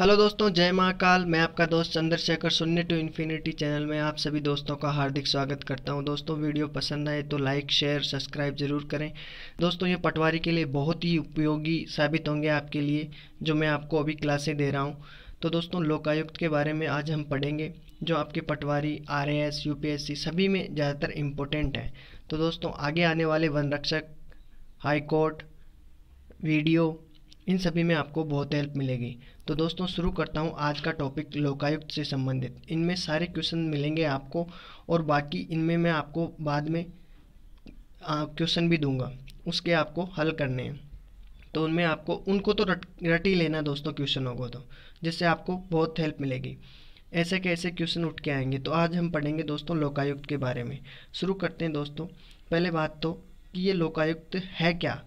hello दोस्तों जय महाकाल मैं आपका दोस्त Chandrashekhar Shunya to infinity channel में आप सभी दोस्तों का हार्दिक स्वागत करता हूं दोस्तों वीडियो पसंद आए तो लाइक शेयर सब्सक्राइब ज़रूर करें दोस्तों ये पटवारी के लिए बहुत ही उपयोगी साबित होंगे आपके लिए जो मैं आपको अभी क्लासें दे रहा हूँ तो दोस्तों लोकायुक्त के बारे में आज हम पढ़ेंगे जो आपके पटवारी आर एस सभी में ज़्यादातर इम्पोर्टेंट है तो दोस्तों आगे आने वाले वन रक्षक हाईकोर्ट वीडियो इन सभी में आपको बहुत हेल्प मिलेगी तो दोस्तों शुरू करता हूँ आज का टॉपिक लोकायुक्त से संबंधित इनमें सारे क्वेश्चन मिलेंगे आपको और बाकी इनमें मैं आपको बाद में क्वेश्चन भी दूंगा उसके आपको हल करने हैं तो उनमें आपको उनको तो रट रट ही लेना दोस्तों क्वेश्चनों को तो जिससे आपको बहुत हेल्प मिलेगी ऐसे कैसे क्वेश्चन उठ के आएंगे तो आज हम पढ़ेंगे दोस्तों लोकायुक्त के बारे में शुरू करते हैं दोस्तों पहले बात तो कि ये लोकायुक्त है क्या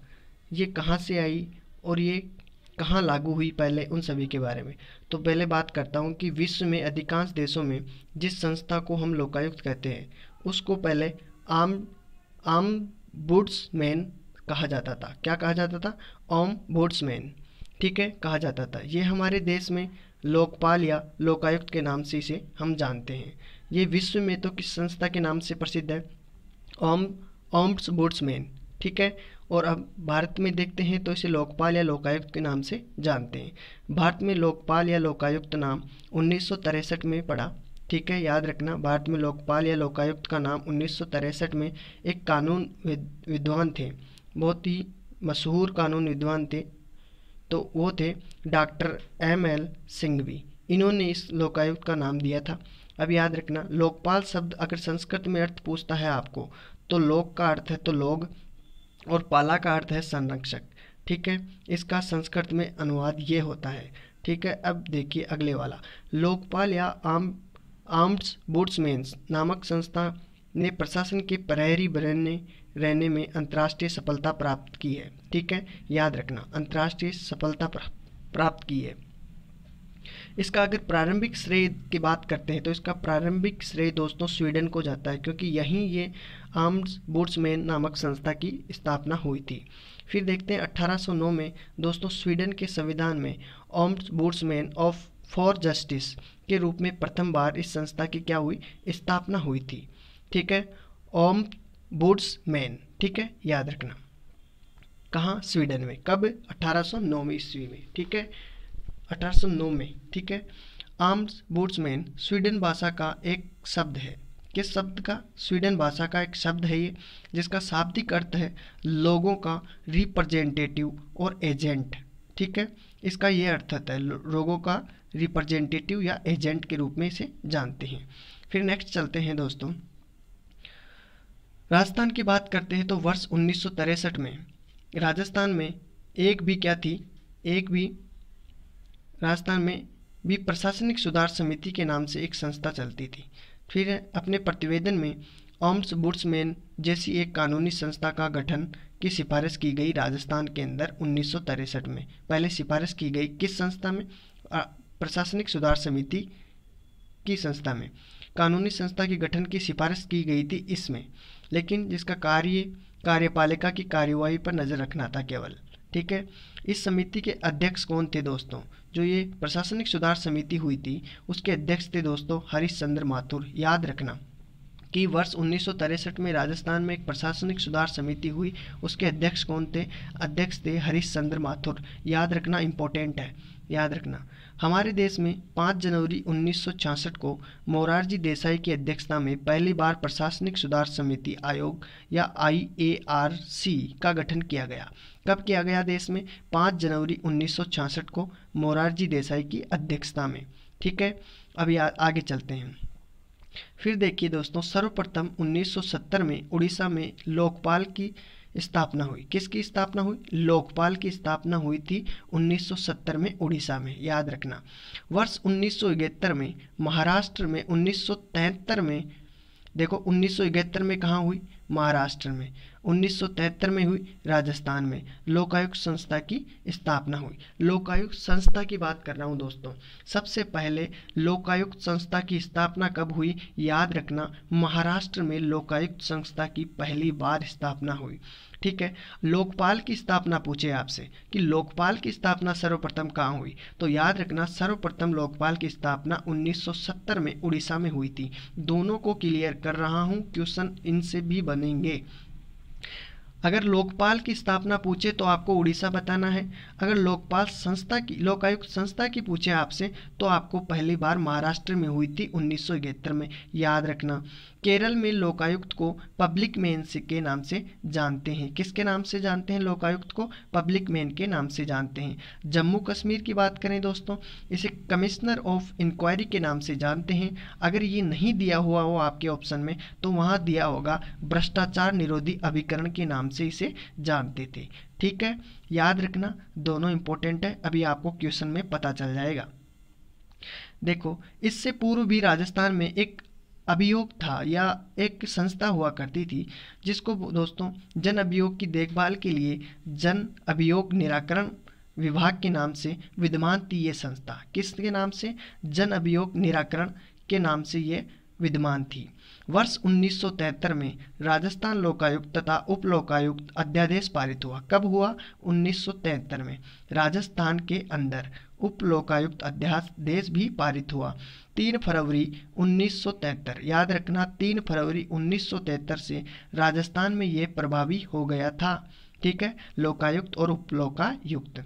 ये कहाँ से आई और ये कहाँ लागू हुई पहले उन सभी के बारे में तो पहले बात करता हूँ कि विश्व में अधिकांश देशों में जिस संस्था को हम लोकायुक्त कहते हैं उसको पहले आम आम बुड्समैन कहा जाता था क्या कहा जाता था ओम बुड्समैन ठीक है कहा जाता था ये हमारे देश में लोकपाल या लोकायुक्त के नाम से इसे हम जानते हैं ये विश्व में तो किस संस्था के नाम से प्रसिद्ध है ओम ओम्स बुड्समैन ठीक है और अब भारत में देखते हैं तो इसे लोकपाल या लोकायुक्त के नाम से जानते हैं भारत में लोकपाल या लोकायुक्त नाम उन्नीस में पड़ा ठीक है याद रखना भारत में लोकपाल या लोकायुक्त का नाम उन्नीस में एक कानून विद्वान थे बहुत ही मशहूर कानून विद्वान थे तो वो थे डॉक्टर एम एल सिंघवी इन्होंने इस लोकायुक्त का नाम दिया था अब याद रखना लोकपाल शब्द अगर संस्कृत में अर्थ पूछता है आपको तो लोक का अर्थ है तो लोग और पाला का अर्थ है संरक्षक ठीक है इसका संस्कृत में अनुवाद ये होता है ठीक है अब देखिए अगले वाला लोकपाल या आम आर्म्स बोर्ड्समैन नामक संस्था ने प्रशासन के प्रहरी बनने रहने में अंतर्राष्ट्रीय सफलता प्राप्त की है ठीक है याद रखना अंतर्राष्ट्रीय सफलता प्राप्त की है इसका अगर प्रारंभिक श्रेय की बात करते हैं तो इसका प्रारंभिक श्रेय दोस्तों स्वीडन को जाता है क्योंकि यहीं ये यह आर्म्स बोर्ड्समैन नामक संस्था की स्थापना हुई थी फिर देखते हैं 1809 में दोस्तों स्वीडन के संविधान में ombudsman of for justice के रूप में प्रथम बार इस संस्था की क्या हुई स्थापना हुई थी ठीक है ओम मैन ठीक है याद रखना कहाँ स्वीडन में कब 1809 में ईस्वी में ठीक है 1809 में ठीक है आर्म्स मैन स्वीडन भाषा का एक शब्द है किस शब्द का स्वीडन भाषा का एक शब्द है ये जिसका शाब्दिक अर्थ है लोगों का रिप्रेजेंटेटिव और एजेंट ठीक है इसका ये अर्थ है लोगों का रिप्रेजेंटेटिव या एजेंट के रूप में इसे जानते हैं फिर नेक्स्ट चलते हैं दोस्तों राजस्थान की बात करते हैं तो वर्ष उन्नीस में राजस्थान में एक भी क्या थी एक भी राजस्थान में भी प्रशासनिक सुधार समिति के नाम से एक संस्था चलती थी फिर अपने प्रतिवेदन में ओम्स बुड्समैन जैसी एक कानूनी संस्था का गठन की सिफारिश की गई राजस्थान के अंदर उन्नीस में पहले सिफारिश की गई किस संस्था में प्रशासनिक सुधार समिति की संस्था में कानूनी संस्था के गठन की सिफारिश की गई थी इसमें लेकिन जिसका कार्य कार्यपालिका की कार्यवाही पर नज़र रखना था केवल ठीक है इस समिति के अध्यक्ष कौन थे दोस्तों जो ये प्रशासनिक सुधार समिति हुई थी उसके अध्यक्ष थे दोस्तों हरीश चंद्र माथुर याद रखना कि वर्ष उन्नीस में राजस्थान में एक प्रशासनिक सुधार समिति हुई उसके अध्यक्ष कौन थे अध्यक्ष थे हरीश चंद्र माथुर याद रखना इम्पोर्टेंट है याद रखना हमारे देश में 5 जनवरी 1966 को मोरारजी देसाई की अध्यक्षता में पहली बार प्रशासनिक सुधार समिति आयोग या आईएआरसी का गठन किया गया कब किया गया देश में 5 जनवरी 1966 को मोरारजी देसाई की अध्यक्षता में ठीक है अभी आ, आगे चलते हैं फिर देखिए दोस्तों सर्वप्रथम 1970 में उड़ीसा में लोकपाल की स्थापना हुई किसकी स्थापना हुई लोकपाल की स्थापना हुई थी 1970 में उड़ीसा में याद रखना वर्ष उन्नीस में महाराष्ट्र में उन्नीस में देखो उन्नीस में कहाँ हुई महाराष्ट्र में 1973 में हुई राजस्थान में लोकायुक्त संस्था की स्थापना हुई लोकायुक्त संस्था की बात कर रहा हूँ दोस्तों सबसे पहले लोकायुक्त संस्था की स्थापना कब हुई याद रखना महाराष्ट्र में लोकायुक्त संस्था की पहली बार स्थापना हुई ठीक है लोकपाल की स्थापना पूछे आपसे कि लोकपाल की स्थापना सर्वप्रथम कहाँ हुई तो याद रखना सर्वप्रथम लोकपाल की स्थापना 1970 में उड़ीसा में हुई थी दोनों को क्लियर कर रहा हूँ क्वेश्चन इनसे भी बन जानेंगे अगर लोकपाल की स्थापना पूछे तो आपको उड़ीसा बताना है अगर लोकपाल संस्था की लोकायुक्त संस्था की पूछे आपसे तो आपको पहली बार महाराष्ट्र में हुई थी उन्नीस में याद रखना केरल में लोकायुक्त को पब्लिक मैन से के नाम से जानते हैं किसके नाम से जानते हैं लोकायुक्त को पब्लिक मैन के नाम से जानते हैं जम्मू कश्मीर की बात करें दोस्तों इसे कमिश्नर ऑफ इंक्वायरी के नाम से जानते हैं अगर ये नहीं दिया हुआ हो आपके ऑप्शन में तो वहाँ दिया होगा भ्रष्टाचार निरोधी अभिकरण के नाम से इसे जानते थे ठीक है याद रखना दोनों इंपॉर्टेंट है अभी आपको क्वेश्चन में पता चल जाएगा देखो इससे पूर्व भी राजस्थान में एक अभियोग था या एक संस्था हुआ करती थी जिसको दोस्तों जन अभियोग की देखभाल के लिए जन अभियोग निराकरण विभाग के नाम से विद्यमान थी ये संस्था किसके नाम से जन अभियोग निराकरण के नाम से ये विद्यमान थी वर्ष 1973 में राजस्थान लोकायुक्त तथा उप लोकायुक्त अध्यादेश पारित हुआ कब हुआ 1973 में राजस्थान के अंदर उपलोकायुक्त अध्यास देश भी पारित हुआ तीन फरवरी 1973 याद रखना तीन फरवरी 1973 से राजस्थान में ये प्रभावी हो गया था ठीक है लोकायुक्त और उपलोकायुक्त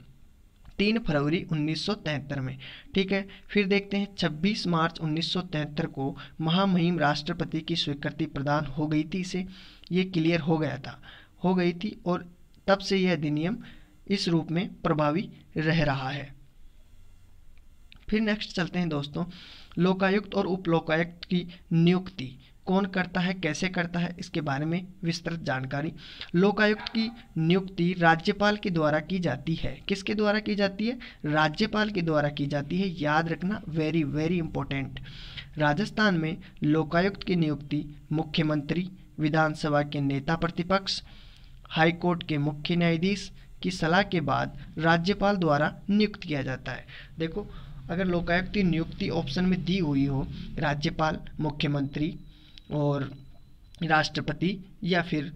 तीन फरवरी 1973 में ठीक है फिर देखते हैं 26 मार्च 1973 को महामहिम राष्ट्रपति की स्वीकृति प्रदान हो गई थी इसे ये क्लियर हो गया था हो गई थी और तब से यह अधिनियम इस रूप में प्रभावी रह रहा है फिर नेक्स्ट चलते हैं दोस्तों लोकायुक्त और उपलोकायुक्त की नियुक्ति कौन करता है कैसे करता है इसके बारे में विस्तृत जानकारी लोकायुक्त की नियुक्ति राज्यपाल के द्वारा की जाती है किसके द्वारा की जाती है राज्यपाल के द्वारा की जाती है याद रखना वेरी वेरी इंपॉर्टेंट राजस्थान में लोकायुक्त की नियुक्ति मुख्यमंत्री विधानसभा के नेता प्रतिपक्ष हाईकोर्ट के मुख्य न्यायाधीश की सलाह के बाद राज्यपाल द्वारा नियुक्त किया जाता है देखो अगर लोकायुक्त की नियुक्ति ऑप्शन में दी हुई हो राज्यपाल मुख्यमंत्री और राष्ट्रपति या फिर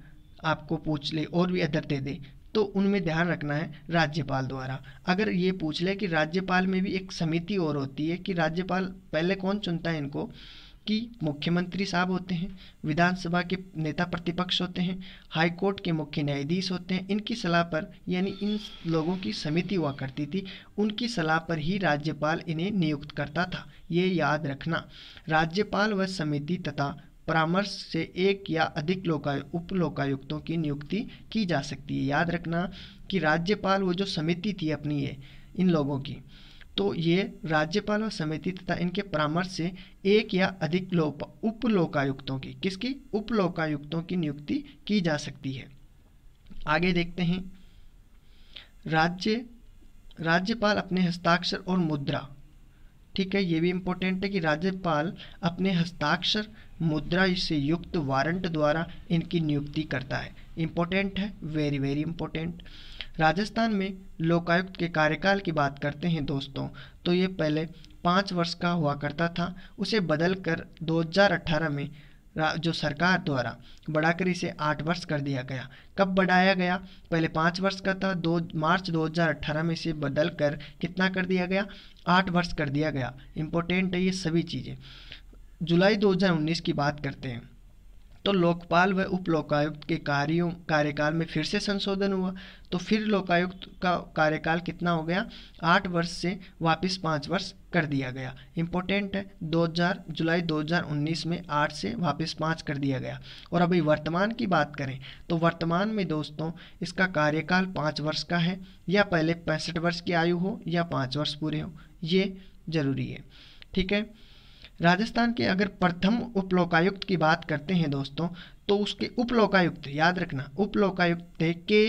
आपको पूछ ले और भी अदर दे दे तो उनमें ध्यान रखना है राज्यपाल द्वारा अगर ये पूछ ले कि राज्यपाल में भी एक समिति और होती है कि राज्यपाल पहले कौन चुनता है इनको कि मुख्यमंत्री साहब होते हैं विधानसभा के नेता प्रतिपक्ष होते हैं हाई कोर्ट के मुख्य न्यायाधीश होते हैं इनकी सलाह पर यानी इन लोगों की समिति हुआ करती थी उनकी सलाह पर ही राज्यपाल इन्हें नियुक्त करता था ये याद रखना राज्यपाल व समिति तथा परामर्श से एक या अधिक लोकाय उपलोकायुक्तों की नियुक्ति की जा सकती है याद रखना कि राज्यपाल वो जो समिति थी अपनी ये इन लोगों की तो ये राज्यपाल और समिति तथा इनके परामर्श से एक या अधिक लोक उपलोकायुक्तों की किसकी उपलोकायुक्तों की नियुक्ति की जा सकती है आगे देखते हैं राज्य राज्यपाल अपने हस्ताक्षर और मुद्रा ठीक है ये भी इम्पोर्टेंट है कि राज्यपाल अपने हस्ताक्षर मुद्रा से युक्त वारंट द्वारा इनकी नियुक्ति करता है इम्पोर्टेंट है वेरी वेरी इम्पोर्टेंट राजस्थान में लोकायुक्त के कार्यकाल की बात करते हैं दोस्तों तो ये पहले पाँच वर्ष का हुआ करता था उसे बदल कर 2018 में जो सरकार द्वारा बढ़ाकर इसे आठ वर्ष कर दिया गया कब बढ़ाया गया पहले पाँच वर्ष का था दो मार्च 2018 में इसे बदल कर कितना कर दिया गया आठ वर्ष कर दिया गया इम्पोर्टेंट है ये सभी चीज़ें जुलाई 2019 की बात करते हैं तो लोकपाल व उप लोकायुक्त के कार्यों कार्यकाल में फिर से संशोधन हुआ तो फिर लोकायुक्त का कार्यकाल कितना हो गया आठ वर्ष से वापस पाँच वर्ष कर दिया गया इम्पोर्टेंट है 2000 जुलाई 2019 में आठ से वापस पाँच कर दिया गया और अभी वर्तमान की बात करें तो वर्तमान में दोस्तों इसका कार्यकाल पाँच वर्ष का है या पहले पैंसठ वर्ष की आयु हो या पाँच वर्ष पूरे हो ये ज़रूरी है ठीक है राजस्थान के अगर प्रथम उपलोकायुक्त की बात करते हैं दोस्तों तो उसके उपलोकायुक्त याद रखना उपलोकायुक्त थे के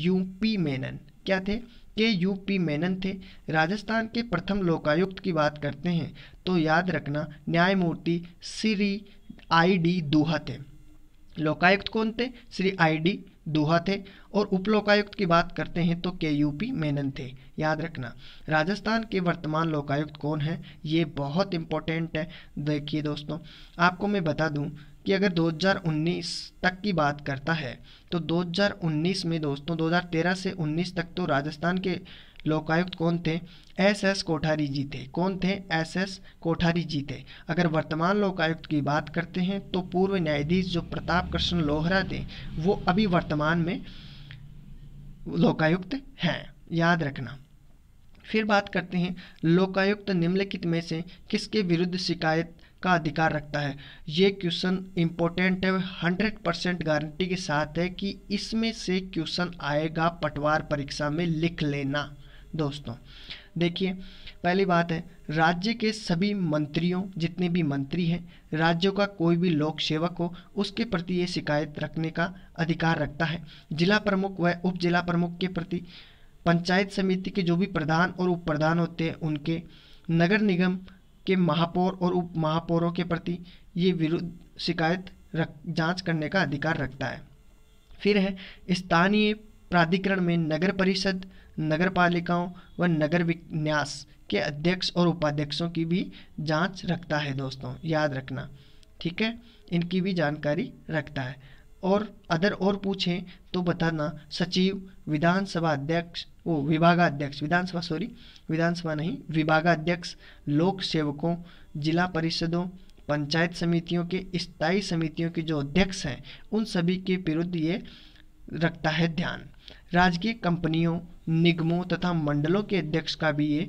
यू पी मेनन क्या थे के यू पी मेनन थे राजस्थान के प्रथम लोकायुक्त की बात करते हैं तो याद रखना न्यायमूर्ति श्री आई डी दोहा थे लोकायुक्त कौन थे श्री आई डी दोहा थे और उपलोकायुक्त की बात करते हैं तो के यूपी मेनन थे याद रखना राजस्थान के वर्तमान लोकायुक्त कौन है ये बहुत इंपॉर्टेंट है देखिए दोस्तों आपको मैं बता दूं कि अगर 2019 तक की बात करता है तो 2019 में दोस्तों 2013 से 19 तक तो राजस्थान के लोकायुक्त कौन थे एस एस कोठारी जी थे कौन थे एस एस कोठारी जी थे अगर वर्तमान लोकायुक्त की बात करते हैं तो पूर्व न्यायाधीश जो प्रताप कृष्ण लोहरा थे वो अभी वर्तमान में लोकायुक्त हैं याद रखना फिर बात करते हैं लोकायुक्त निम्नलिखित में से किसके विरुद्ध शिकायत का अधिकार रखता है ये क्वेश्चन इम्पोर्टेंट है हंड्रेड परसेंट गारंटी के साथ है कि इसमें से क्वेश्चन आएगा पटवार परीक्षा में लिख लेना दोस्तों देखिए पहली बात है राज्य के सभी मंत्रियों जितने भी मंत्री हैं राज्यों का कोई भी लोक सेवक हो उसके प्रति ये शिकायत रखने का अधिकार रखता है जिला प्रमुख व उप जिला प्रमुख के प्रति पंचायत समिति के जो भी प्रधान और उप प्रधान होते हैं उनके नगर निगम के महापौर और उप महापौरों के प्रति ये विरुद्ध शिकायत रख जाँच करने का अधिकार रखता है फिर है स्थानीय प्राधिकरण में नगर परिषद नगर पालिकाओं व नगर विन्यास के अध्यक्ष और उपाध्यक्षों की भी जांच रखता है दोस्तों याद रखना ठीक है इनकी भी जानकारी रखता है और अदर और पूछें तो बताना सचिव विधानसभा अध्यक्ष वो विभागाध्यक्ष विधानसभा सॉरी विधानसभा नहीं विभागाध्यक्ष लोक सेवकों जिला परिषदों पंचायत समितियों के स्थायी समितियों के जो अध्यक्ष हैं उन सभी के विरुद्ध ये रखता है ध्यान राजकीय कंपनियों निगमों तथा मंडलों के अध्यक्ष का भी ये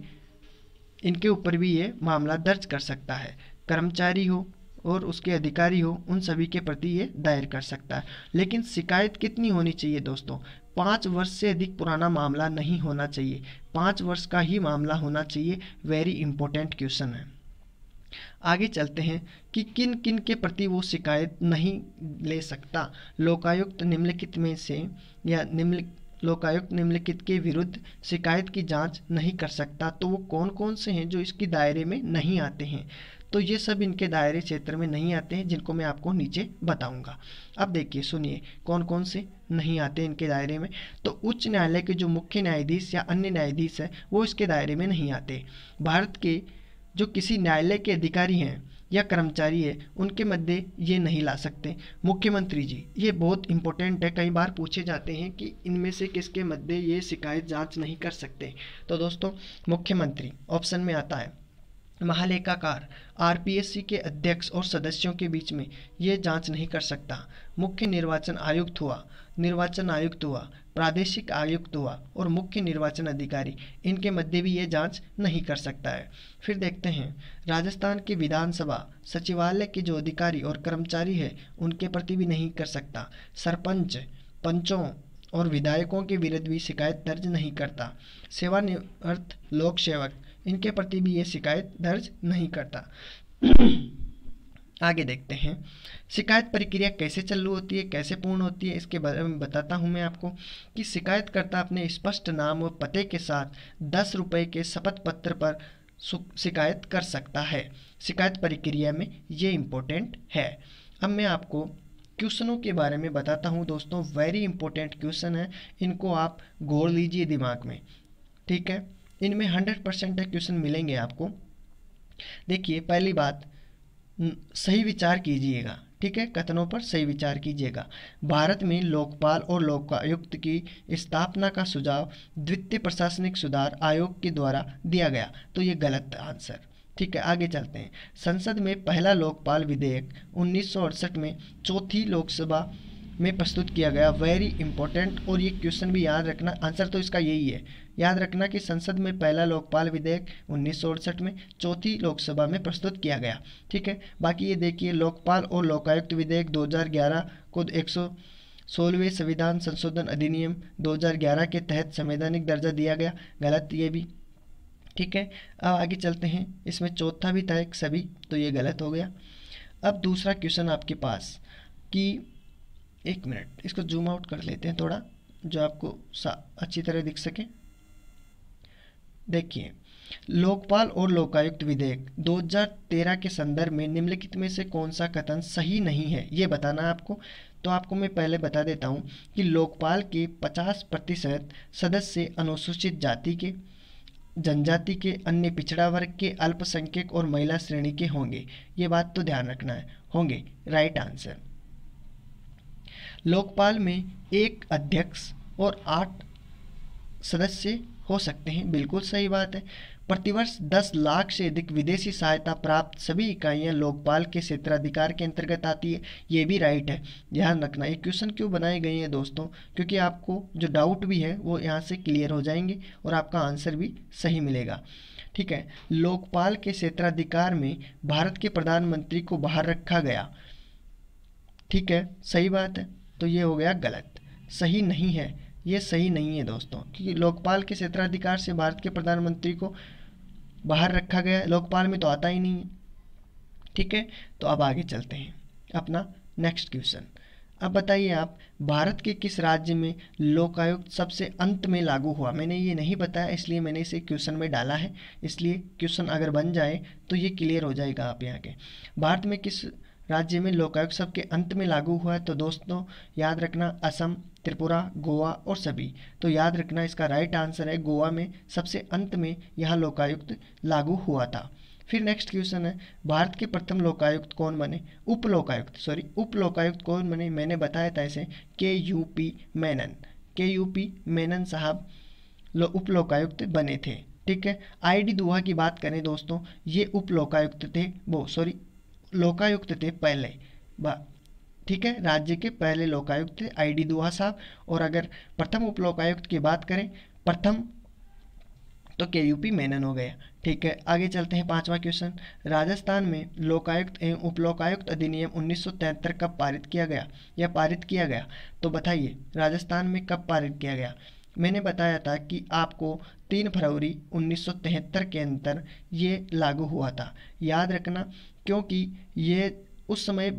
इनके ऊपर भी ये मामला दर्ज कर सकता है कर्मचारी हो और उसके अधिकारी हो उन सभी के प्रति ये दायर कर सकता है लेकिन शिकायत कितनी होनी चाहिए दोस्तों पाँच वर्ष से अधिक पुराना मामला नहीं होना चाहिए पाँच वर्ष का ही मामला होना चाहिए वेरी इंपॉर्टेंट क्वेश्चन है आगे चलते हैं कि किन किन के प्रति वो शिकायत नहीं ले सकता लोकायुक्त निम्नलिखित में से या निम्नलिखित लोकायुक्त निम्नलिखित के विरुद्ध शिकायत की जांच नहीं कर सकता तो वो कौन कौन से हैं जो इसकी दायरे में नहीं आते हैं तो ये सब इनके दायरे क्षेत्र में नहीं आते हैं जिनको मैं आपको नीचे बताऊंगा अब देखिए सुनिए कौन कौन से नहीं आते इनके दायरे में तो उच्च न्यायालय के जो मुख्य न्यायाधीश या अन्य न्यायाधीश है वो इसके दायरे में नहीं आते भारत के जो किसी न्यायालय के अधिकारी हैं या कर्मचारी है उनके मध्य ये नहीं ला सकते मुख्यमंत्री जी ये बहुत इंपॉर्टेंट है कई बार पूछे जाते हैं कि इनमें से किसके मध्य ये शिकायत जांच नहीं कर सकते तो दोस्तों मुख्यमंत्री ऑप्शन में आता है महालेखाकार आर के अध्यक्ष और सदस्यों के बीच में ये जांच नहीं कर सकता मुख्य निर्वाचन आयुक्त हुआ निर्वाचन आयुक्त हुआ प्रादेशिक आयुक्त हुआ और मुख्य निर्वाचन अधिकारी इनके मध्य भी ये जांच नहीं कर सकता है फिर देखते हैं राजस्थान की विधानसभा सचिवालय के जो अधिकारी और कर्मचारी है उनके प्रति भी नहीं कर सकता सरपंच पंचों और विधायकों के विरुद्ध भी शिकायत दर्ज नहीं करता सेवानिवृत्त लोक सेवक इनके प्रति भी ये शिकायत दर्ज नहीं करता आगे देखते हैं शिकायत प्रक्रिया कैसे चालू होती है कैसे पूर्ण होती है इसके बारे में बताता हूं मैं आपको कि शिकायतकर्ता अपने स्पष्ट नाम और पते के साथ दस रुपये के शपथ पत्र पर शिकायत कर सकता है शिकायत प्रक्रिया में ये इम्पोर्टेंट है अब मैं आपको क्वेश्चनों के बारे में बताता हूँ दोस्तों वेरी इंपॉर्टेंट क्वेश्चन है इनको आप गौर लीजिए दिमाग में ठीक है इनमें हंड्रेड परसेंट क्वेश्चन मिलेंगे आपको देखिए पहली बात सही विचार कीजिएगा ठीक है कथनों पर सही विचार कीजिएगा भारत में लोकपाल और लोकायुक्त की स्थापना का सुझाव द्वितीय प्रशासनिक सुधार आयोग के द्वारा दिया गया तो ये गलत आंसर ठीक है आगे चलते हैं संसद में पहला लोकपाल विधेयक उन्नीस में चौथी लोकसभा में प्रस्तुत किया गया वेरी इंपॉर्टेंट और ये क्वेश्चन भी याद रखना आंसर तो इसका यही है याद रखना कि संसद में पहला लोकपाल विधेयक उन्नीस में चौथी लोकसभा में प्रस्तुत किया गया ठीक है बाकी ये देखिए लोकपाल और लोकायुक्त विधेयक 2011 को एक सोलहवें संविधान संशोधन अधिनियम 2011 के तहत संवैधानिक दर्जा दिया गया गलत ये भी ठीक है अब आगे चलते हैं इसमें चौथा भी था एक सभी तो ये गलत हो गया अब दूसरा क्वेश्चन आपके पास कि एक मिनट इसको जूम आउट कर लेते हैं थोड़ा जो आपको अच्छी तरह दिख सके देखिए लोकपाल और लोकायुक्त विधेयक 2013 के संदर्भ में निम्नलिखित में से कौन सा कथन सही नहीं है ये बताना आपको तो आपको मैं पहले बता देता हूँ कि लोकपाल के 50 प्रतिशत सदस्य अनुसूचित जाति के जनजाति के अन्य पिछड़ा वर्ग के अल्पसंख्यक और महिला श्रेणी के होंगे ये बात तो ध्यान रखना है होंगे राइट आंसर लोकपाल में एक अध्यक्ष और आठ सदस्य हो सकते हैं बिल्कुल सही बात है प्रतिवर्ष दस लाख से अधिक विदेशी सहायता प्राप्त सभी इकाइयां लोकपाल के क्षेत्राधिकार के अंतर्गत आती है ये भी राइट है ध्यान रखना ये क्वेश्चन क्यों बनाए गए हैं दोस्तों क्योंकि आपको जो डाउट भी है वो यहाँ से क्लियर हो जाएंगे और आपका आंसर भी सही मिलेगा ठीक है लोकपाल के क्षेत्राधिकार में भारत के प्रधानमंत्री को बाहर रखा गया ठीक है सही बात है तो ये हो गया गलत सही नहीं है ये सही नहीं है दोस्तों क्योंकि लोकपाल के क्षेत्राधिकार से भारत के प्रधानमंत्री को बाहर रखा गया है लोकपाल में तो आता ही नहीं है ठीक है तो अब आगे चलते हैं अपना नेक्स्ट क्वेश्चन अब बताइए आप भारत के किस राज्य में लोकायुक्त सबसे अंत में लागू हुआ मैंने ये नहीं बताया इसलिए मैंने इसे क्वेश्चन में डाला है इसलिए क्वेश्चन अगर बन जाए तो ये क्लियर हो जाएगा आप यहाँ के भारत में किस राज्य में लोकायुक्त सब के अंत में लागू हुआ है तो दोस्तों याद रखना असम त्रिपुरा गोवा और सभी तो याद रखना इसका राइट आंसर है गोवा में सबसे अंत में यह लोकायुक्त लागू हुआ था फिर नेक्स्ट क्वेश्चन है भारत के प्रथम लोकायुक्त कौन बने उप लोकायुक्त सॉरी उप लोकायुक्त कौन बने मैंने बताया था इसे के यू पी मैनन के यू पी मैनन साहब लो उप लोकायुक्त बने थे ठीक है आईडी दुआ की बात करें दोस्तों ये उप लोकायुक्त थे वो सॉरी लोकायुक्त थे पहले ठीक है राज्य के पहले लोकायुक्त थे आई डी दोहा साहब और अगर प्रथम उप लोकायुक्त की बात करें प्रथम तो के यू मेनन हो गया ठीक है आगे चलते हैं पांचवा क्वेश्चन राजस्थान में लोकायुक्त एवं उपलोकायुक्त अधिनियम उन्नीस कब पारित किया गया या पारित किया गया तो बताइए राजस्थान में कब पारित किया गया मैंने बताया था कि आपको तीन फरवरी 1973 के अंदर ये लागू हुआ था याद रखना क्योंकि ये उस समय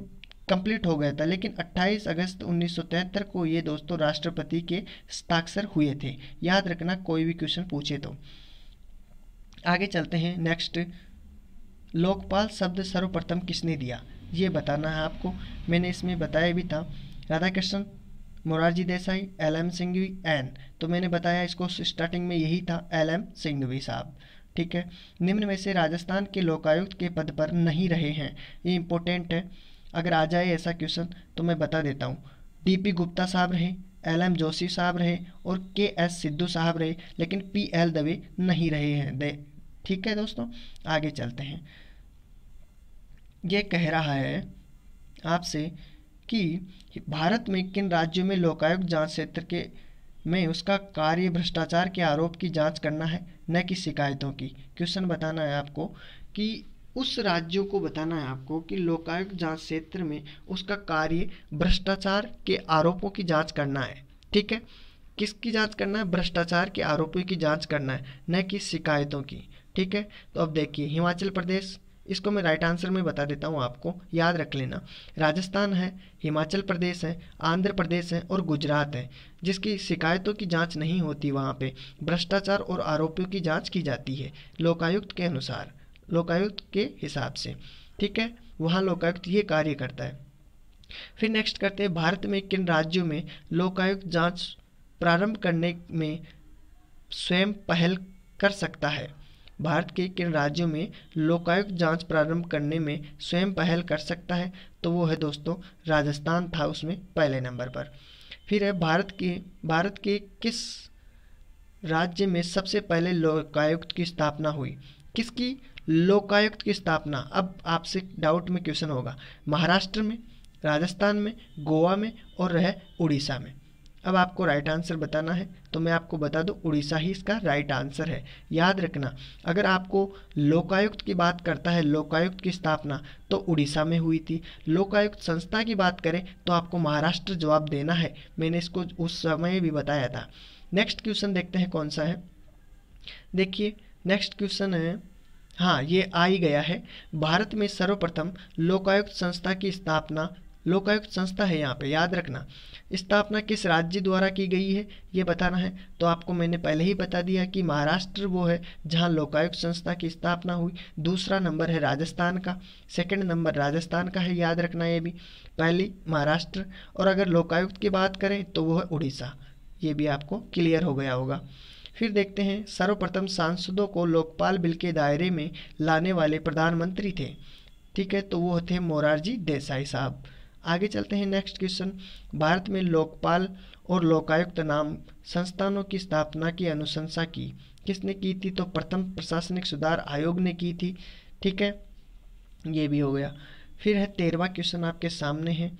कंप्लीट हो गया था लेकिन 28 अगस्त 1973 को ये दोस्तों राष्ट्रपति के हस्ताक्षर हुए थे याद रखना कोई भी क्वेश्चन पूछे तो आगे चलते हैं नेक्स्ट लोकपाल शब्द सर्वप्रथम किसने दिया ये बताना है आपको मैंने इसमें बताया भी था राधा कृष्ण मोरारजी देसाई एल एम सिंघवी एन तो मैंने बताया इसको स्टार्टिंग में यही था एल एम सिंघवी साहब ठीक है निम्न में से राजस्थान के लोकायुक्त के पद पर नहीं रहे हैं ये इम्पोर्टेंट है अगर आ जाए ऐसा क्वेश्चन तो मैं बता देता हूँ डी पी गुप्ता साहब रहे एल एम जोशी साहब रहे और के एस सिद्धू साहब रहे लेकिन पी एल दवे नहीं रहे हैं दे ठीक है दोस्तों आगे चलते हैं ये कह रहा है आपसे कि भारत में किन राज्यों में लोकायुक्त जांच क्षेत्र के में उसका कार्य भ्रष्टाचार के आरोप की जांच करना है न कि शिकायतों की क्वेश्चन बताना है आपको कि उस राज्यों को बताना है आपको कि लोकायुक्त जांच क्षेत्र में उसका कार्य भ्रष्टाचार के आरोपों की जांच करना है ठीक है किसकी जांच करना है भ्रष्टाचार के आरोपों की जांच करना है न कि शिकायतों की ठीक है तो अब देखिए हिमाचल प्रदेश इसको मैं राइट आंसर में बता देता हूँ आपको याद रख लेना राजस्थान है हिमाचल प्रदेश है आंध्र प्रदेश है और गुजरात है जिसकी शिकायतों की जांच नहीं होती वहाँ पे भ्रष्टाचार और आरोपियों की जांच की जाती है लोकायुक्त के अनुसार लोकायुक्त के हिसाब से ठीक है वहाँ लोकायुक्त ये कार्य करता है फिर नेक्स्ट करते हैं भारत में किन राज्यों में लोकायुक्त जाँच प्रारंभ करने में स्वयं पहल कर सकता है भारत के किन राज्यों में लोकायुक्त जांच प्रारंभ करने में स्वयं पहल कर सकता है तो वो है दोस्तों राजस्थान था उसमें पहले नंबर पर फिर है भारत के भारत के किस राज्य में सबसे पहले लोकायुक्त की स्थापना हुई किसकी लोकायुक्त की स्थापना अब आपसे डाउट में क्वेश्चन होगा महाराष्ट्र में राजस्थान में गोवा में और रहे उड़ीसा में अब आपको राइट आंसर बताना है तो मैं आपको बता दूं उड़ीसा ही इसका राइट आंसर है याद रखना अगर आपको लोकायुक्त की बात करता है लोकायुक्त की स्थापना तो उड़ीसा में हुई थी लोकायुक्त संस्था की बात करें तो आपको महाराष्ट्र जवाब देना है मैंने इसको उस समय भी बताया था नेक्स्ट क्वेश्चन देखते हैं कौन सा है देखिए नेक्स्ट क्वेश्चन है हाँ ये आ ही गया है भारत में सर्वप्रथम लोकायुक्त संस्था की स्थापना लोकायुक्त संस्था है यहाँ पे याद रखना स्थापना किस राज्य द्वारा की गई है ये बताना है तो आपको मैंने पहले ही बता दिया कि महाराष्ट्र वो है जहाँ लोकायुक्त संस्था की स्थापना हुई दूसरा नंबर है राजस्थान का सेकंड नंबर राजस्थान का है याद रखना ये भी पहली महाराष्ट्र और अगर लोकायुक्त की बात करें तो वो है उड़ीसा ये भी आपको क्लियर हो गया होगा फिर देखते हैं सर्वप्रथम सांसदों को लोकपाल बिल के दायरे में लाने वाले प्रधानमंत्री थे ठीक है तो वो थे मोरारजी देसाई साहब आगे चलते हैं नेक्स्ट क्वेश्चन भारत में लोकपाल और लोकायुक्त नाम संस्थानों की स्थापना की अनुशंसा की किसने की थी तो प्रथम प्रशासनिक सुधार आयोग ने की थी ठीक है ये भी हो गया फिर है तेरहवा क्वेश्चन आपके सामने है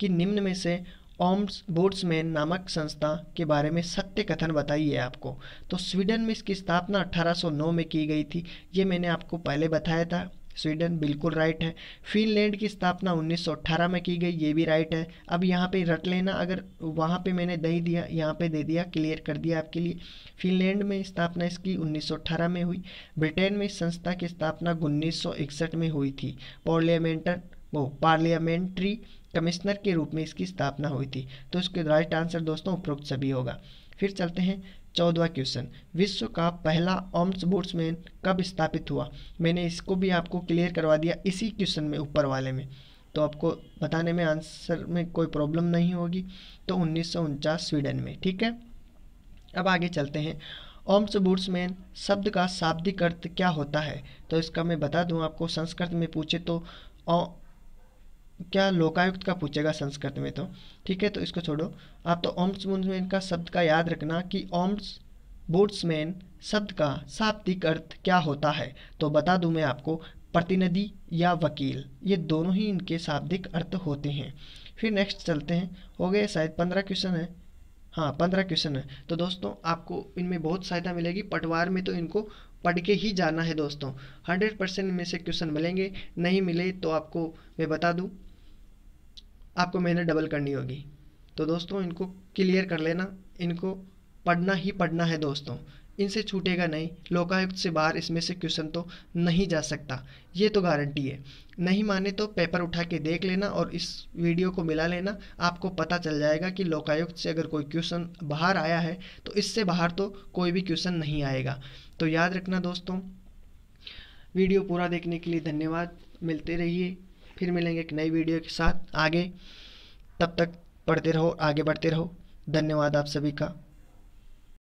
कि निम्न में से ओम्स बोर्ड्समैन नामक संस्था के बारे में सत्य कथन बताइए आपको तो स्वीडन में इसकी स्थापना 1809 में की गई थी ये मैंने आपको पहले बताया था स्वीडन बिल्कुल राइट है फिनलैंड की स्थापना 1918 में की गई ये भी राइट है अब यहाँ पे रट लेना अगर वहाँ पे मैंने दे दिया यहाँ पे दे दिया क्लियर कर दिया आपके लिए फिनलैंड में स्थापना इसकी 1918 में हुई ब्रिटेन में संस्था की स्थापना उन्नीस में हुई थी पार्लियामेंटर वो पार्लियामेंट्री कमिश्नर के रूप में इसकी स्थापना हुई थी तो इसके राइट आंसर दोस्तों उपरोक्त सभी होगा फिर चलते हैं चौदवा क्वेश्चन विश्व का पहला ओम्सबोर्ड्समैन कब स्थापित हुआ मैंने इसको भी आपको क्लियर करवा दिया इसी क्वेश्चन में ऊपर वाले में तो आपको बताने में आंसर में कोई प्रॉब्लम नहीं होगी तो उन्नीस स्वीडन में ठीक है अब आगे चलते हैं ओम्स ओम्सबुड्समैन शब्द का शाब्दिक अर्थ क्या होता है तो इसका मैं बता दूं आपको संस्कृत में पूछे तो क्या लोकायुक्त का पूछेगा संस्कृत में तो ठीक है तो इसको छोड़ो आप तो ओम्स ओम्समैन का शब्द का याद रखना कि ओम्स बोट्समैन शब्द का शाब्दिक अर्थ क्या होता है तो बता दूं मैं आपको प्रतिनिधि या वकील ये दोनों ही इनके शाब्दिक अर्थ होते हैं फिर नेक्स्ट चलते हैं हो गए शायद पंद्रह क्वेश्चन है हाँ पंद्रह क्वेश्चन है तो दोस्तों आपको इनमें बहुत सहायता मिलेगी पटवार में तो इनको पढ़ के ही जाना है दोस्तों हंड्रेड परसेंट में से क्वेश्चन मिलेंगे नहीं मिले तो आपको मैं बता दूँ आपको मेहनत डबल करनी होगी तो दोस्तों इनको क्लियर कर लेना इनको पढ़ना ही पढ़ना है दोस्तों इनसे छूटेगा नहीं लोकायुक्त से बाहर इसमें से क्वेश्चन तो नहीं जा सकता ये तो गारंटी है नहीं माने तो पेपर उठा के देख लेना और इस वीडियो को मिला लेना आपको पता चल जाएगा कि लोकायुक्त से अगर कोई क्वेश्चन बाहर आया है तो इससे बाहर तो कोई भी क्वेश्चन नहीं आएगा तो याद रखना दोस्तों वीडियो पूरा देखने के लिए धन्यवाद मिलते रहिए फिर मिलेंगे एक नई वीडियो के साथ आगे तब तक पढ़ते रहो आगे बढ़ते रहो धन्यवाद आप सभी का